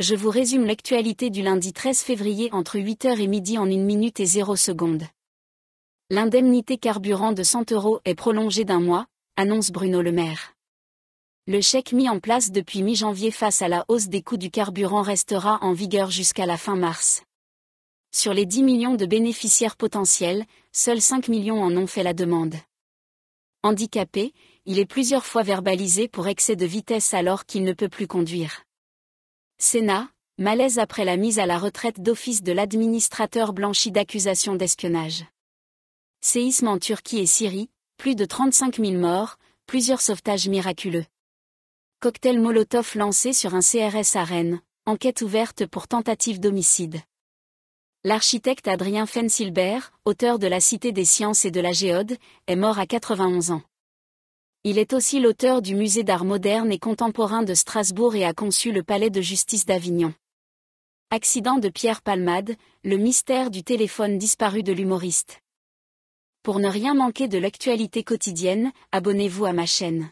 je vous résume l'actualité du lundi 13 février entre 8h et midi en 1 minute et 0 secondes. L'indemnité carburant de 100 euros est prolongée d'un mois, annonce Bruno Le Maire. Le chèque mis en place depuis mi-janvier face à la hausse des coûts du carburant restera en vigueur jusqu'à la fin mars. Sur les 10 millions de bénéficiaires potentiels, seuls 5 millions en ont fait la demande. Handicapé, il est plusieurs fois verbalisé pour excès de vitesse alors qu'il ne peut plus conduire. Sénat, malaise après la mise à la retraite d'office de l'administrateur blanchi d'accusations d'espionnage. Séisme en Turquie et Syrie, plus de 35 000 morts, plusieurs sauvetages miraculeux. Cocktail Molotov lancé sur un CRS à Rennes, enquête ouverte pour tentative d'homicide. L'architecte Adrien Fensilbert, auteur de La Cité des Sciences et de la Géode, est mort à 91 ans. Il est aussi l'auteur du Musée d'art moderne et contemporain de Strasbourg et a conçu le Palais de justice d'Avignon. Accident de Pierre Palmade, le mystère du téléphone disparu de l'humoriste. Pour ne rien manquer de l'actualité quotidienne, abonnez-vous à ma chaîne.